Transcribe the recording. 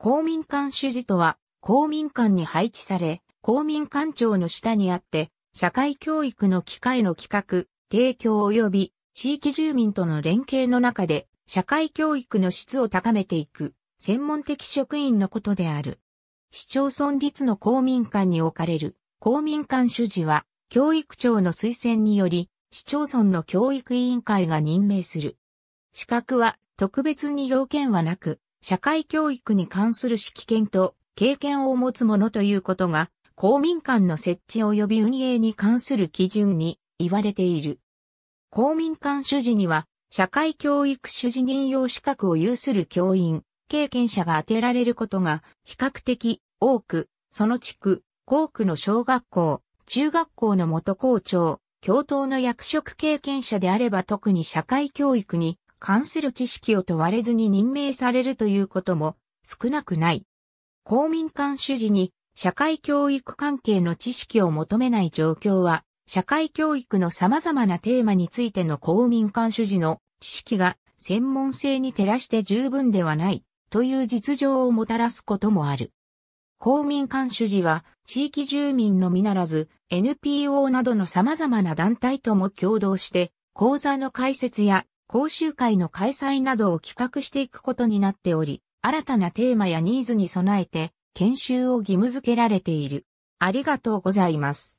公民館主事とは、公民館に配置され、公民館長の下にあって、社会教育の機会の企画、提供及び地域住民との連携の中で、社会教育の質を高めていく、専門的職員のことである。市町村立の公民館に置かれる、公民館主事は、教育庁の推薦により、市町村の教育委員会が任命する。資格は特別に要件はなく、社会教育に関する指揮権と経験を持つ者ということが、公民館の設置及び運営に関する基準に言われている。公民館主事には、社会教育主事任用資格を有する教員、経験者が当てられることが比較的多く、その地区、校区の小学校、中学校の元校長、教頭の役職経験者であれば特に社会教育に関する知識を問われずに任命されるということも少なくない。公民館主事に社会教育関係の知識を求めない状況は、社会教育の様々なテーマについての公民館主事の知識が専門性に照らして十分ではないという実情をもたらすこともある。公民館主事は地域住民のみならず NPO などの様々な団体とも共同して講座の開設や講習会の開催などを企画していくことになっており、新たなテーマやニーズに備えて研修を義務付けられている。ありがとうございます。